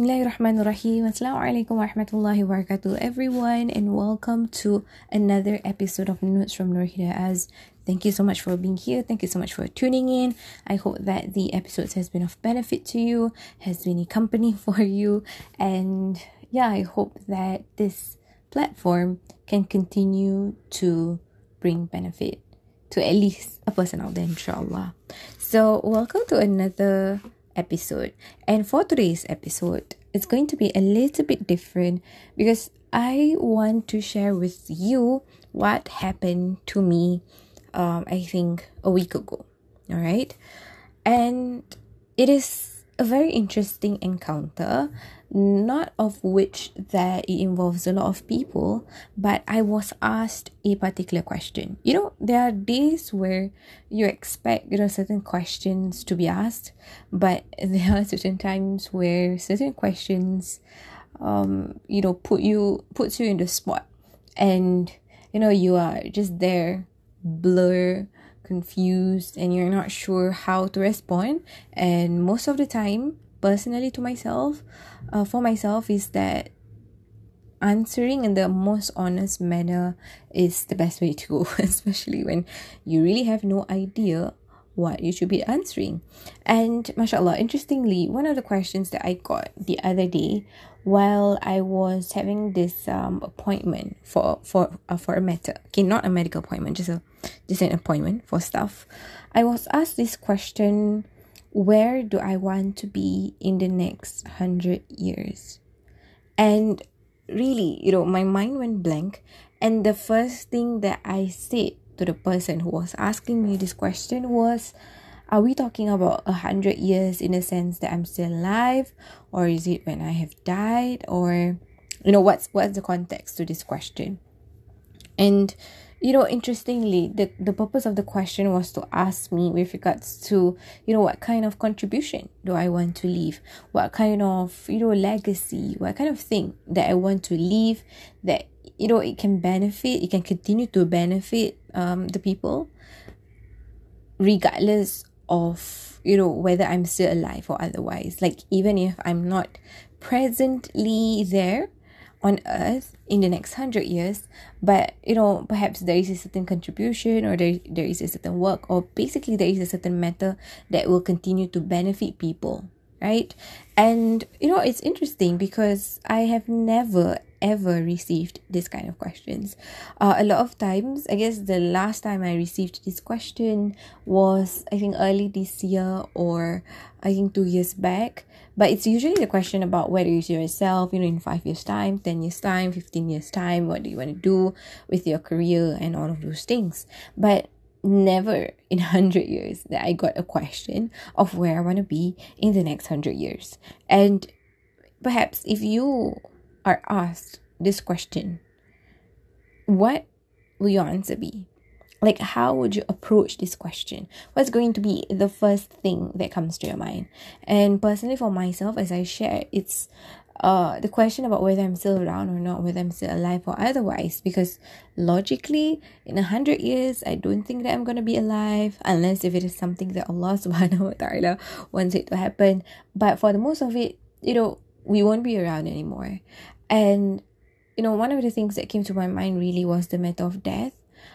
Bismillahirrahmanirrahim. Assalamu alaikum warahmatullahi wabarakatuh, everyone, and welcome to another episode of Notes from Nurhida As. Thank you so much for being here. Thank you so much for tuning in. I hope that the episodes has been of benefit to you, has been a company for you, and yeah, I hope that this platform can continue to bring benefit to at least a person out there, inshallah. So, welcome to another episode. And for today's episode, it's going to be a little bit different because I want to share with you what happened to me, um, I think, a week ago. All right. And it is a very interesting encounter, not of which that it involves a lot of people, but I was asked a particular question. You know, there are days where you expect you know certain questions to be asked, but there are certain times where certain questions um you know put you puts you in the spot and you know you are just there blur confused and you're not sure how to respond and most of the time personally to myself uh, for myself is that answering in the most honest manner is the best way to go especially when you really have no idea what you should be answering. And mashallah, interestingly, one of the questions that I got the other day while I was having this um appointment for for uh, for a matter, okay, not a medical appointment, just a just an appointment for stuff. I was asked this question: Where do I want to be in the next hundred years? And really, you know, my mind went blank, and the first thing that I said to the person who was asking me this question was are we talking about a hundred years in the sense that I'm still alive, or is it when I have died, or you know what's what's the context to this question? And you know interestingly the, the purpose of the question was to ask me with regards to you know what kind of contribution do i want to leave what kind of you know legacy what kind of thing that i want to leave that you know it can benefit it can continue to benefit um the people regardless of you know whether i'm still alive or otherwise like even if i'm not presently there on earth in the next hundred years but you know perhaps there is a certain contribution or there, there is a certain work or basically there is a certain matter that will continue to benefit people right? And you know, it's interesting because I have never ever received this kind of questions. Uh, a lot of times, I guess the last time I received this question was I think early this year or I think two years back. But it's usually the question about whether you see yourself, you know, in five years' time, 10 years' time, 15 years' time, what do you want to do with your career and all of those things. But never in 100 years that I got a question of where I want to be in the next 100 years. And perhaps if you are asked this question, what will your answer be? Like, how would you approach this question? What's going to be the first thing that comes to your mind? And personally, for myself, as I share, it's uh, the question about whether I'm still around or not, whether I'm still alive or otherwise. Because logically, in a hundred years, I don't think that I'm gonna be alive unless if it is something that Allah Subhanahu wa Taala wants it to happen. But for the most of it, you know, we won't be around anymore. And you know, one of the things that came to my mind really was the matter of death.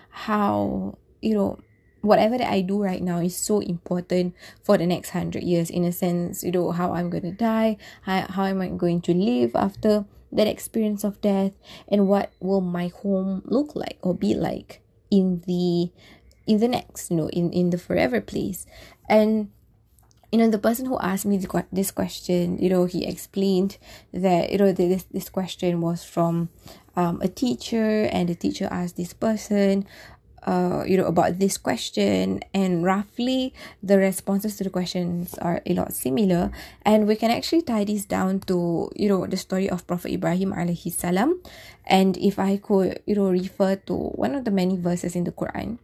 How you know whatever that I do right now is so important for the next hundred years in a sense, you know, how I'm going to die, how, how am I going to live after that experience of death, and what will my home look like or be like in the in the next, you know, in, in the forever place. And you know the person who asked me this question you know he explained that you know this this question was from um, a teacher and the teacher asked this person uh, you know, about this question, and roughly the responses to the questions are a lot similar. And we can actually tie this down to, you know, the story of Prophet Ibrahim alayhi salam. And if I could, you know, refer to one of the many verses in the Quran,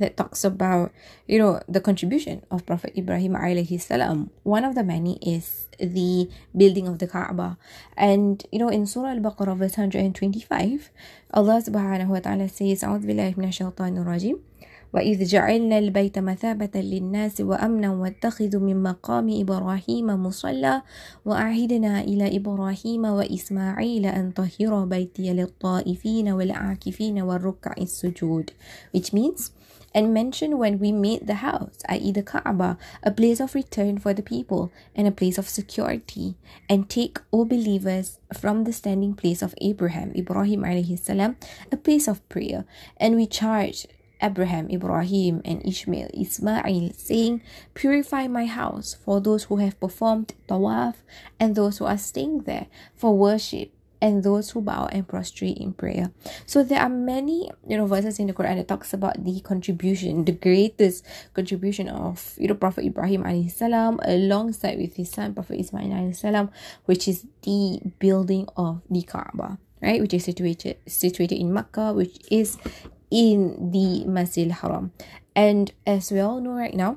that talks about you know the contribution of prophet ibrahim alayhi salam one of the many is the building of the kaaba and you know in surah al-baqarah verse 125 allah subhanahu wa ta'ala says a'udhu billahi minash shaitanir rajim وإذ جعلنا البيت مثابة للناس وأمنا واتخذوا من مقام إبراهيم مصلى وأعهدنا إلى إبراهيم وإسماعيل أن طهر بيتي للطائفين والعاكفين والركع السجود which means and mention when we made the house, i.e., the Kaaba, a place of return for the people and a place of security, and take, all believers, from the standing place of Abraham, Ibrahim alayhi salam, a place of prayer, and we charge Abraham, Ibrahim, and Ishmael, Ismail, saying, Purify my house for those who have performed tawaf and those who are staying there for worship and those who bow and prostrate in prayer. So there are many, you know, verses in the Quran that talks about the contribution, the greatest contribution of, you know, Prophet Ibrahim alayhi salam alongside with his son Prophet Ismail salam, which is the building of the Kaaba, right? Which is situated situated in Makkah, which is in the Masjid Haram. And as we all know right now,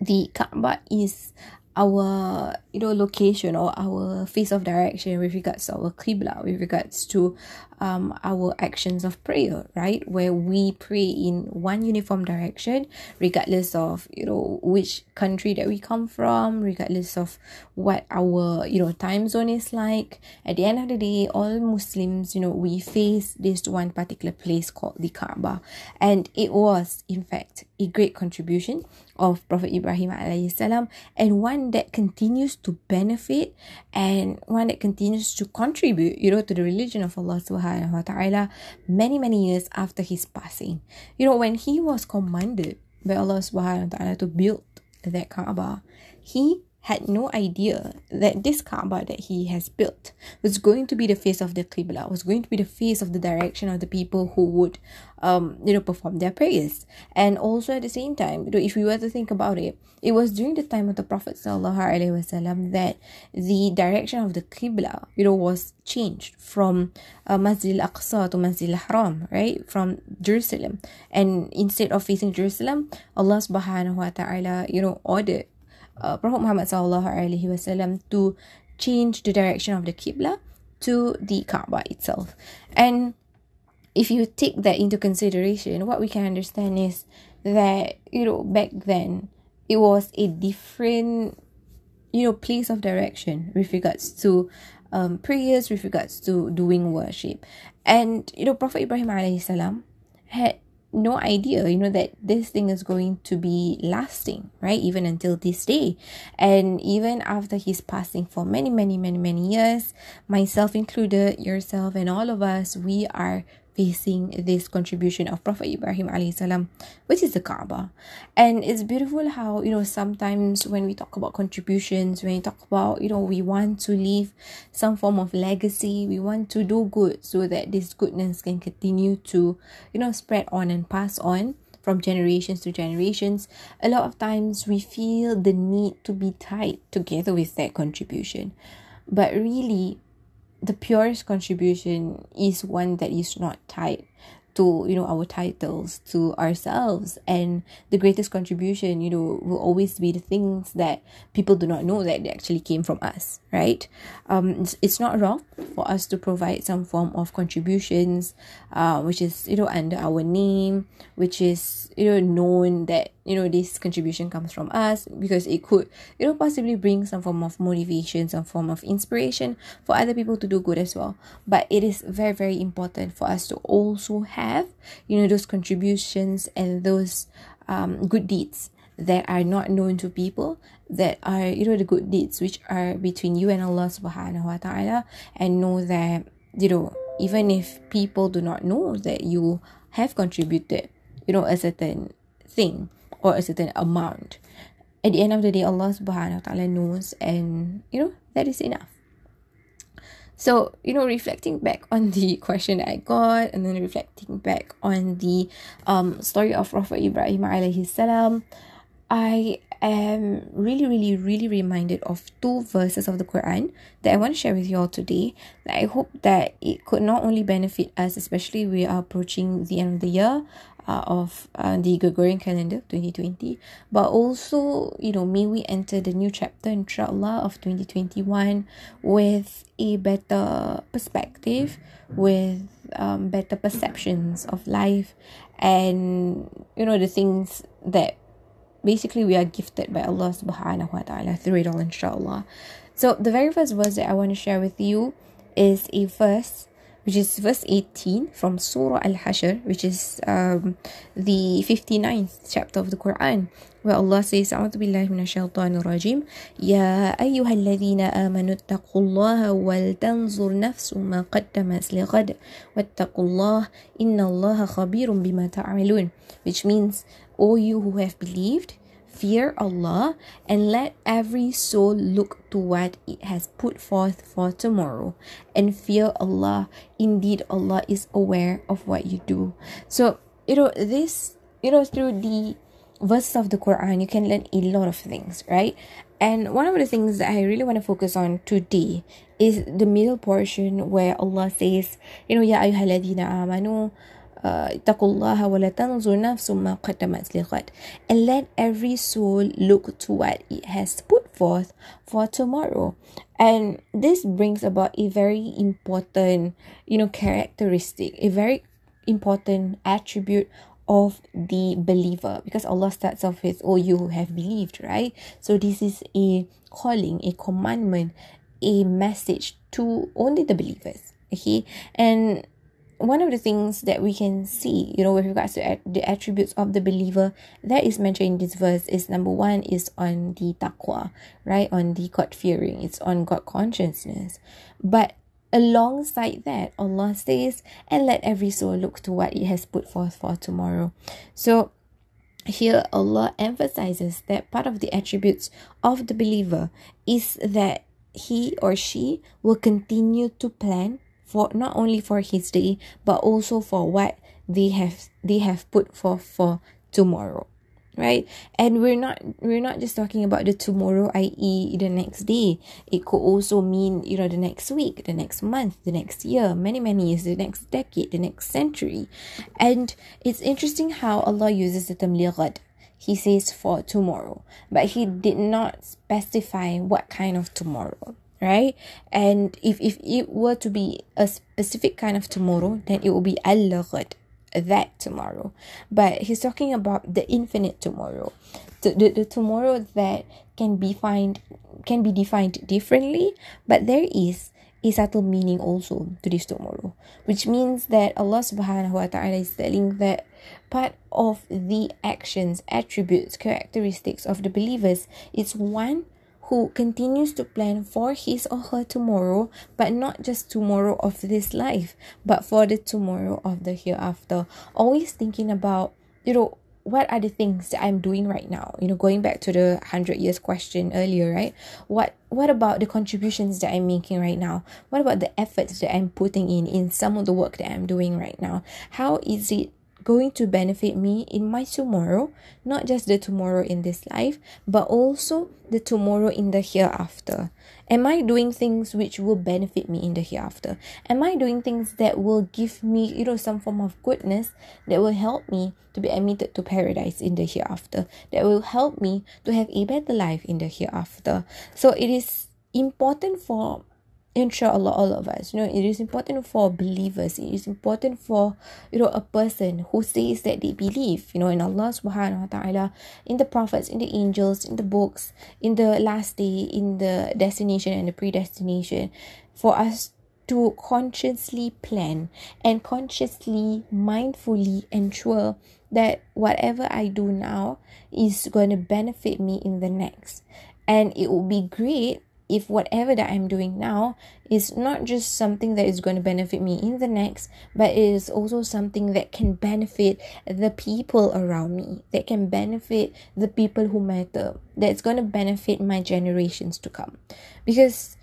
the Kaaba is our you know location or our face of direction with regards to our qibla with regards to um, our actions of prayer right where we pray in one uniform direction regardless of you know which country that we come from regardless of what our you know time zone is like at the end of the day all muslims you know we face this one particular place called the kaaba and it was in fact a great contribution of prophet ibrahim alayhi salam and one that continues to benefit and one that continues to contribute, you know, to the religion of Allah subhanahu wa ta'ala many, many years after his passing. You know, when he was commanded by Allah subhanahu wa ta'ala to build that Kaaba, he had no idea that this Kaaba that he has built was going to be the face of the Qibla, was going to be the face of the direction of the people who would, um, you know, perform their prayers. And also at the same time, you know, if we were to think about it, it was during the time of the Prophet wasallam that the direction of the Qibla, you know, was changed from uh, Masjid al-Aqsa to Masjid al-Haram, right? From Jerusalem. And instead of facing Jerusalem, Allah subhanahu wa ta'ala, you know, ordered uh, Prophet Muhammad wasallam to change the direction of the Qibla to the Kaaba itself. And if you take that into consideration, what we can understand is that, you know, back then it was a different, you know, place of direction with regards to um, prayers, with regards to doing worship. And, you know, Prophet Ibrahim alayhi salam had no idea, you know, that this thing is going to be lasting, right? Even until this day. And even after his passing for many, many, many, many years, myself included, yourself, and all of us, we are facing this contribution of Prophet Ibrahim salam, which is the Kaaba. And it's beautiful how, you know, sometimes when we talk about contributions, when we talk about, you know, we want to leave some form of legacy, we want to do good so that this goodness can continue to, you know, spread on and pass on from generations to generations, a lot of times we feel the need to be tied together with that contribution. But really, the purest contribution is one that is not tied to you know our titles to ourselves and the greatest contribution you know will always be the things that people do not know that they actually came from us right? Um, it's, it's not wrong for us to provide some form of contributions, uh, which is you know under our name, which is you know known that you know this contribution comes from us because it could you know possibly bring some form of motivation, some form of inspiration for other people to do good as well. But it is very very important for us to also have you know those contributions and those um, good deeds that are not known to people that are you know the good deeds which are between you and Allah subhanahu wa ta'ala and know that you know even if people do not know that you have contributed you know a certain thing or a certain amount at the end of the day Allah subhanahu wa ta'ala knows and you know that is enough so, you know, reflecting back on the question I got and then reflecting back on the um, story of Prophet Ibrahim alayhi salam, I am really, really, really reminded of two verses of the Quran that I want to share with you all today. That I hope that it could not only benefit us, especially we are approaching the end of the year uh, of uh, the Gregorian calendar 2020, but also, you know, may we enter the new chapter, inshallah, of 2021 with a better perspective, with um, better perceptions of life and, you know, the things that basically we are gifted by Allah subhanahu wa ta'ala through it all inshallah. So the very first verse that I want to share with you is a verse which is verse 18 from Surah Al-Hashr which is um, the 59th chapter of the Quran where Allah says أعوذ بالله من الشيطان الرجيم يا أيها الذين آمنوا اتقوا الله ولتنظر نفس ما قدمت لغد واتقوا الله إن الله خبير بما تعملون which means O you who have believed, fear Allah, and let every soul look to what it has put forth for tomorrow, and fear Allah. Indeed, Allah is aware of what you do. So, you know, this, you know, through the verses of the Quran, you can learn a lot of things, right? And one of the things that I really want to focus on today is the middle portion where Allah says, you know, Ya ayyuhaladina amanu اتقوا الله ولا تنظر نفس ما قدمت لغد and let every soul look to what it has put forth for tomorrow and this brings about a very important you know characteristic a very important attribute of the believer because Allah starts off with oh you have believed right so this is a calling a commandment a message to only the believers okay and one of the things that we can see, you know, with regards to at- the attributes of the believer that is mentioned in this verse is number one is on the taqwa, right? On the God fearing, it's on God consciousness. But alongside that, Allah says, and let every soul look to what it has put forth for tomorrow. So here Allah emphasizes that part of the attributes of the believer is that he or she will continue to plan for not only for his day but also for what they have they have put for for tomorrow right and we're not we're not just talking about the tomorrow i.e the next day it could also mean you know the next week the next month the next year many many years the next decade the next century and it's interesting how allah uses the term lighat he says for tomorrow but he did not specify what kind of tomorrow right and if if it were to be a specific kind of tomorrow then it would be al-ghad that tomorrow but he's talking about the infinite tomorrow the, the, the tomorrow that can be find can be defined differently but there is a subtle meaning also to this tomorrow which means that allah subhanahu wa ta'ala is telling that part of the actions attributes characteristics of the believers is one who continues to plan for his or her tomorrow, but not just tomorrow of this life, but for the tomorrow of the hereafter. Always thinking about, you know, what are the things that I'm doing right now? You know, going back to the 100 years question earlier, right? What what about the contributions that I'm making right now? What about the efforts that I'm putting in in some of the work that I'm doing right now? How is it going to benefit me in my tomorrow, not just the tomorrow in this life, but also the tomorrow in the hereafter? Am I doing things which will benefit me in the hereafter? Am I doing things that will give me, you know, some form of goodness that will help me to be admitted to paradise in the hereafter, that will help me to have a better life in the hereafter? So it is important for inshallah all of us you know it is important for believers it is important for you know a person who says that they believe you know in allah subhanahu wa ta'ala in the prophets in the angels in the books in the last day in the destination and the predestination for us to consciously plan and consciously mindfully ensure that whatever i do now is going to benefit me in the next and it would be great if whatever that I'm doing now is not just something that is going to benefit me in the next, but it is also something that can benefit the people around me, that can benefit the people who matter, that's going to benefit my generations to come. Because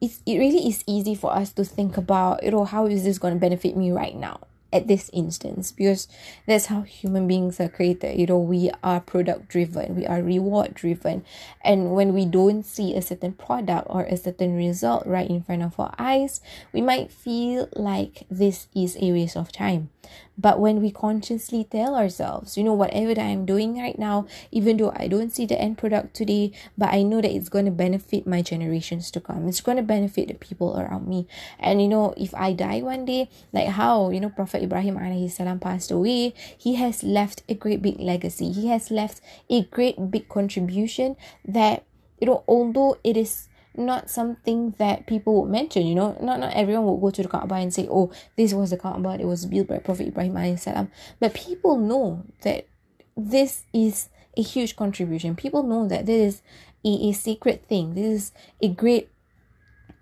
it's, it really is easy for us to think about, you know, how is this going to benefit me right now? at this instance because that's how human beings are created you know we are product driven we are reward driven and when we don't see a certain product or a certain result right in front of our eyes we might feel like this is a waste of time but when we consciously tell ourselves you know whatever that i'm doing right now even though i don't see the end product today but i know that it's going to benefit my generations to come it's going to benefit the people around me and you know if i die one day like how you know prophet Ibrahim Ibrahim salam passed away, he has left a great big legacy. He has left a great big contribution that, you know, although it is not something that people would mention, you know, not, not everyone would go to the Kaaba and say, oh, this was the Kaaba, it was built by Prophet Ibrahim salam. But people know that this is a huge contribution. People know that this is a, a sacred thing. This is a great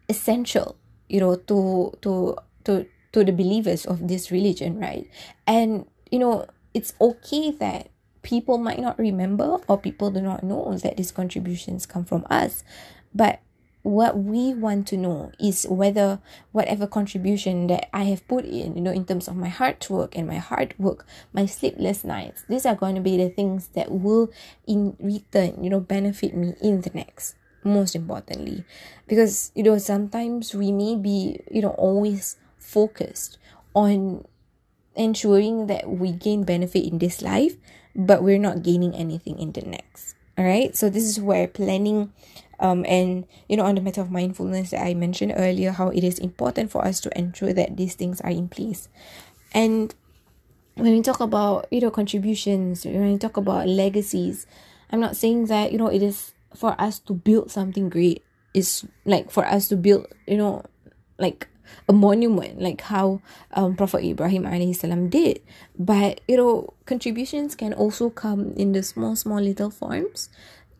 essential, you know, to to to to the believers of this religion, right? And, you know, it's okay that people might not remember or people do not know that these contributions come from us. But what we want to know is whether whatever contribution that I have put in, you know, in terms of my hard work and my hard work, my sleepless nights, these are going to be the things that will in return, you know, benefit me in the next. Most importantly, because you know, sometimes we may be, you know, always focused on ensuring that we gain benefit in this life, but we're not gaining anything in the next. All right, so this is where planning um, and you know on the matter of mindfulness that i mentioned earlier how it is important for us to ensure that these things are in place and when we talk about you know contributions when we talk about legacies i'm not saying that you know it is for us to build something great it's like for us to build you know like a monument like how um, Prophet Ibrahim salam did. But you know, contributions can also come in the small, small little forms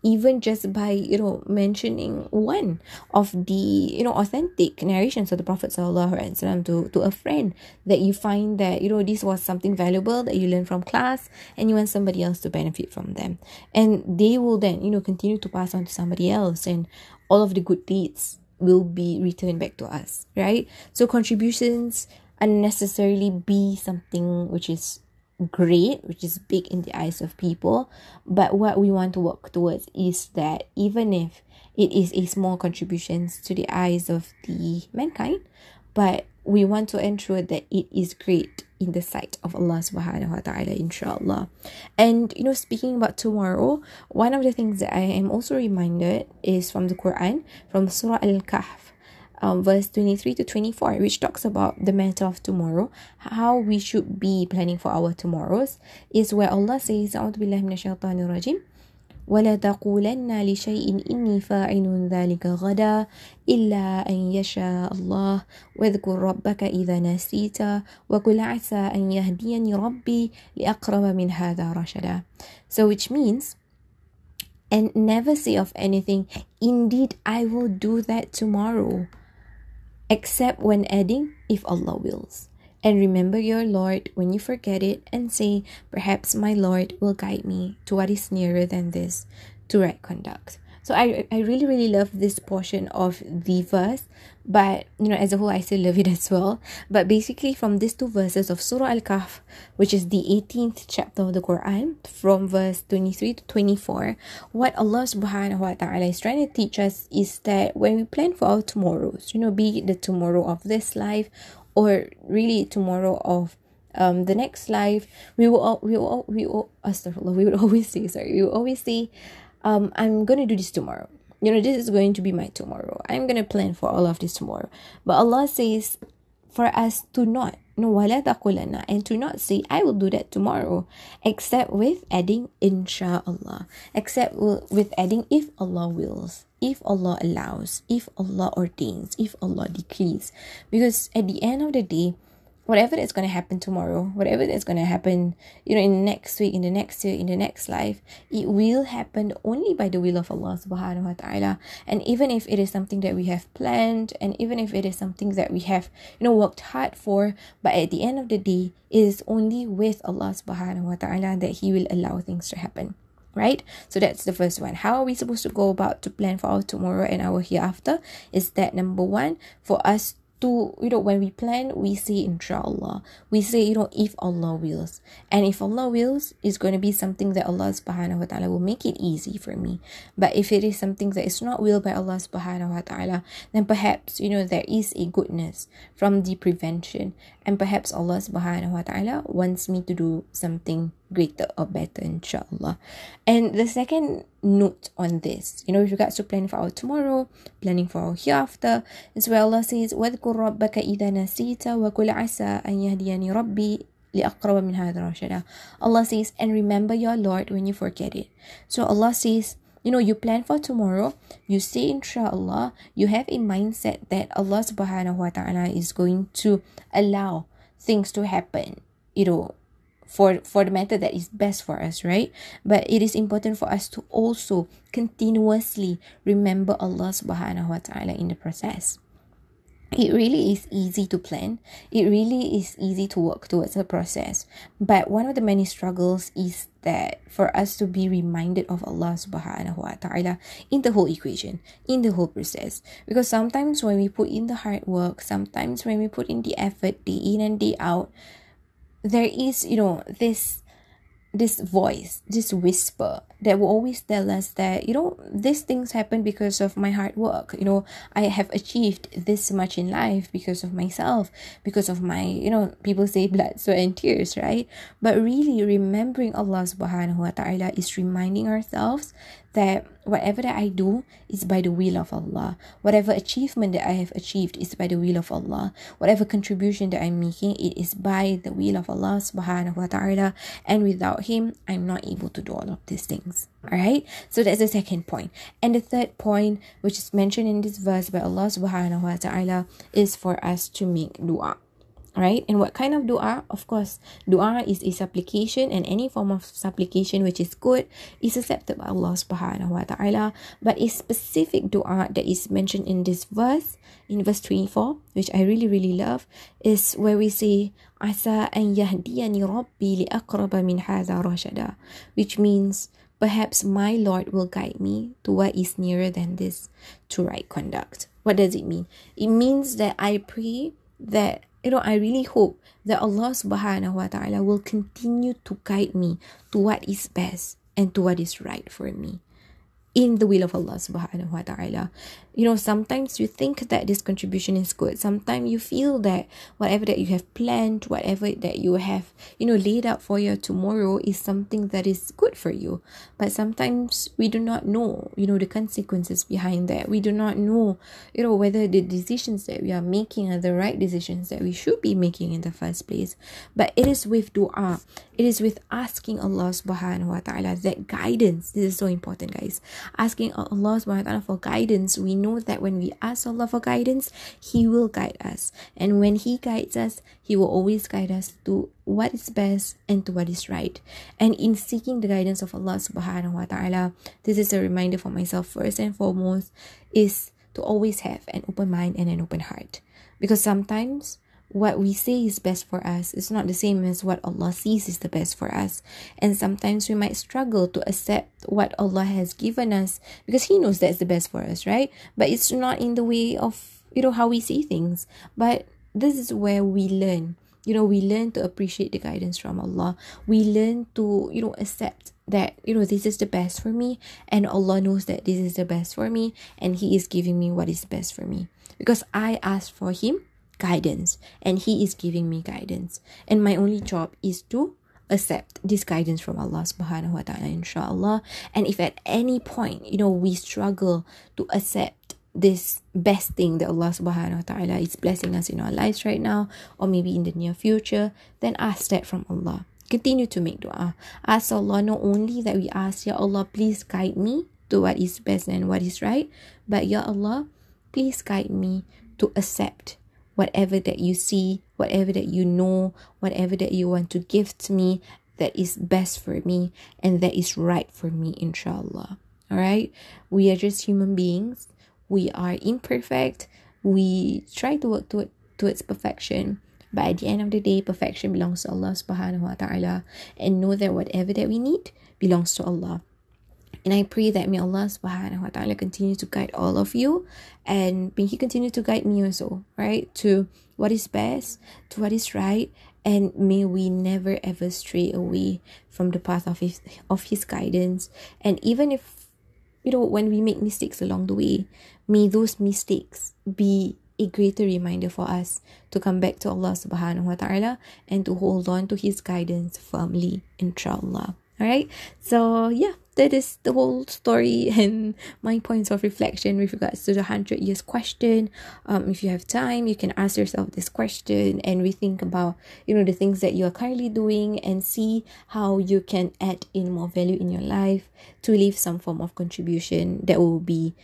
even just by you know mentioning one of the you know authentic narrations of the prophet sallallahu alaihi wasallam to to a friend that you find that you know this was something valuable that you learned from class and you want somebody else to benefit from them and they will then you know continue to pass on to somebody else and all of the good deeds will be returned back to us, right? So contributions unnecessarily be something which is great, which is big in the eyes of people. But what we want to work towards is that even if it is a small contributions to the eyes of the mankind, but we want to ensure that it is great in the sight of Allah subhanahu wa ta'ala inshallah. And you know speaking about tomorrow, one of the things that I am also reminded is from the Quran from Surah Al-Kahf um, verse 23 to 24 which talks about the matter of tomorrow how we should be planning for our tomorrows is where allah says ولا تقولن لشيء إني فاعل ذلك غدا إلا أن يشاء الله واذكر ربك إذا نسيت وقل عسى أن يهديني ربي لأقرب من هذا رشدا So which means and never say of anything indeed I will do that tomorrow except when adding if Allah wills And remember your Lord when you forget it and say, Perhaps my Lord will guide me to what is nearer than this, to right conduct. So I, I really, really love this portion of the verse, but you know, as a whole, I still love it as well. But basically, from these two verses of Surah Al Kahf, which is the 18th chapter of the Quran, from verse 23 to 24, what Allah subhanahu wa ta'ala is trying to teach us is that when we plan for our tomorrows, you know, be it the tomorrow of this life or really tomorrow of um, the next life, we will all, we will all, we will astaghfirullah, we would always say sorry, we will always say, um, I'm gonna do this tomorrow. You know, this is going to be my tomorrow. I'm gonna plan for all of this tomorrow. But Allah says for us to not no wala and to not say I will do that tomorrow except with adding inshallah except with adding if Allah wills if Allah allows, if Allah ordains, if Allah decrees. Because at the end of the day, whatever that's going to happen tomorrow, whatever that's going to happen, you know, in the next week, in the next year, in the next life, it will happen only by the will of Allah subhanahu wa ta'ala. And even if it is something that we have planned, and even if it is something that we have, you know, worked hard for, but at the end of the day, it is only with Allah subhanahu wa ta'ala that He will allow things to happen right? So that's the first one. How are we supposed to go about to plan for our tomorrow and our hereafter? Is that number one for us to you know when we plan we say inshallah we say you know if allah wills and if allah wills it's going to be something that allah subhanahu wa ta'ala will make it easy for me but if it is something that is not willed by allah subhanahu wa ta'ala then perhaps you know there is a goodness from the prevention and perhaps allah subhanahu wa ta'ala wants me to do something greater or better, inshallah. And the second note on this, you know, with regards to planning for our tomorrow, planning for our hereafter, is where Allah says, وَاذْكُرْ رَبَّكَ إِذَا نَسِيتَ وَكُلْ عَسَىٰ أَنْ يَهْدِيَنِ رَبِّي لِأَقْرَبَ مِنْ هَذَا رَشَدًا Allah says, and remember your Lord when you forget it. So Allah says, you know, you plan for tomorrow, you say inshallah, you have a mindset that Allah subhanahu wa ta'ala is going to allow things to happen, you know, for for the method that is best for us right but it is important for us to also continuously remember Allah subhanahu wa ta'ala in the process it really is easy to plan it really is easy to work towards a process but one of the many struggles is that for us to be reminded of Allah subhanahu wa ta'ala in the whole equation in the whole process because sometimes when we put in the hard work sometimes when we put in the effort day in and day out there is, you know, this this voice, this whisper that will always tell us that, you know, these things happen because of my hard work. You know, I have achieved this much in life because of myself, because of my, you know, people say blood, sweat, and tears, right? But really, remembering Allah subhanahu wa ta'ala is reminding ourselves that whatever that I do is by the will of Allah. Whatever achievement that I have achieved is by the will of Allah. Whatever contribution that I'm making, it is by the will of Allah subhanahu wa ta'ala. And without Him, I'm not able to do all of these things. Alright? So that's the second point. And the third point, which is mentioned in this verse by Allah subhanahu wa ta'ala, is for us to make dua. Right and what kind of dua? Of course, dua is a supplication, and any form of supplication which is good is accepted by Allah subhanahu wa ta'ala. But a specific dua that is mentioned in this verse, in verse 24, which I really, really love, is where we say, Asa an yahdiyani rabbi li akraba min haza rashada, which means, Perhaps my Lord will guide me to what is nearer than this to right conduct. What does it mean? It means that I pray that you know, I really hope that Allah subhanahu wa ta'ala will continue to guide me to what is best and to what is right for me in the will of Allah subhanahu wa ta'ala. You know, sometimes you think that this contribution is good. Sometimes you feel that whatever that you have planned, whatever that you have, you know, laid out for your tomorrow is something that is good for you. But sometimes we do not know, you know, the consequences behind that. We do not know, you know, whether the decisions that we are making are the right decisions that we should be making in the first place. But it is with dua, it is with asking Allah subhanahu wa ta'ala that guidance. This is so important, guys asking Allah subhanahu wa Taala for guidance, we know that when we ask Allah for guidance, He will guide us. And when He guides us, He will always guide us to what is best and to what is right. And in seeking the guidance of Allah subhanahu wa ta'ala, this is a reminder for myself first and foremost is to always have an open mind and an open heart. Because sometimes what we say is best for us is not the same as what Allah sees is the best for us. And sometimes we might struggle to accept what Allah has given us because He knows that's the best for us, right? But it's not in the way of, you know, how we see things. But this is where we learn. You know, we learn to appreciate the guidance from Allah. We learn to, you know, accept that, you know, this is the best for me. And Allah knows that this is the best for me. And He is giving me what is best for me. Because I asked for Him guidance and he is giving me guidance and my only job is to accept this guidance from Allah subhanahu wa ta'ala inshallah and if at any point you know we struggle to accept this best thing that Allah subhanahu wa ta'ala is blessing us in our lives right now or maybe in the near future then ask that from Allah continue to make dua ask Allah not only that we ask ya Allah please guide me to what is best and what is right but ya Allah please guide me to accept whatever that you see, whatever that you know, whatever that you want to give to me that is best for me and that is right for me, inshallah. All right, we are just human beings, we are imperfect, we try to work toward, towards perfection. But at the end of the day, perfection belongs to Allah subhanahu wa ta'ala. And know that whatever that we need belongs to Allah. And I pray that may Allah subhanahu wa ta'ala continue to guide all of you and may He continue to guide me also, right? To what is best, to what is right, and may we never ever stray away from the path of His of His guidance. And even if you know when we make mistakes along the way, may those mistakes be a greater reminder for us to come back to Allah subhanahu wa ta'ala and to hold on to His guidance firmly, inshallah all right so yeah that is the whole story and my points of reflection with regards to the 100 years question um, if you have time you can ask yourself this question and rethink about you know the things that you are currently doing and see how you can add in more value in your life to leave some form of contribution that will be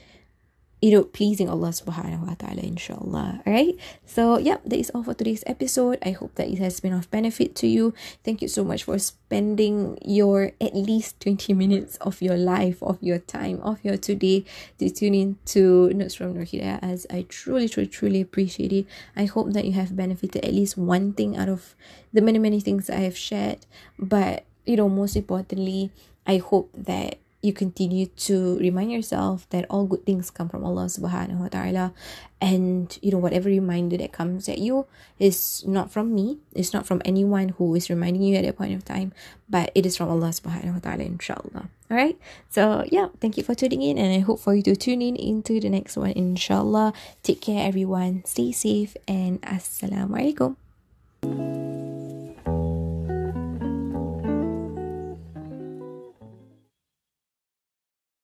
you know, pleasing Allah subhanahu wa ta'ala, inshallah. Alright, so yeah, that is all for today's episode. I hope that it has been of benefit to you. Thank you so much for spending your at least 20 minutes of your life, of your time, of your today to tune in to Notes from Nurhida as I truly, truly, truly appreciate it. I hope that you have benefited at least one thing out of the many, many things I have shared. But, you know, most importantly, I hope that you continue to remind yourself that all good things come from Allah subhanahu wa ta'ala and you know whatever reminder that comes at you is not from me it's not from anyone who is reminding you at that point of time but it is from Allah subhanahu wa ta'ala inshallah all right so yeah thank you for tuning in and I hope for you to tune in into the next one inshallah take care everyone stay safe and assalamu alaikum